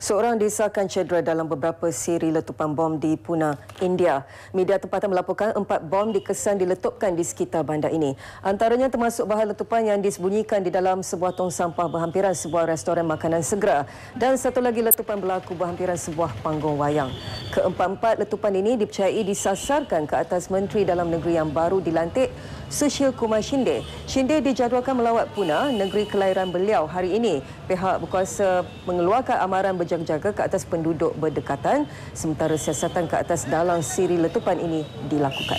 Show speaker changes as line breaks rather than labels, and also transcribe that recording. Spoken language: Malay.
Seorang disahkan cedera dalam beberapa siri letupan bom di Puna, India. Media tempatan melaporkan empat bom dikesan diletupkan di sekitar bandar ini. Antaranya termasuk bahan letupan yang disembunyikan di dalam sebuah tong sampah berhampiran sebuah restoran makanan segera. Dan satu lagi letupan berlaku berhampiran sebuah panggung wayang. Keempat-empat letupan ini dipercayai disasarkan ke atas Menteri Dalam Negeri yang baru dilantik, Sushil Kumar Shinde. Shinde dijadualkan melawat Puna, negeri kelahiran beliau hari ini. Pihak berkuasa mengeluarkan amaran berjaga-jaga ke atas penduduk berdekatan sementara siasatan ke atas dalam siri letupan ini dilakukan.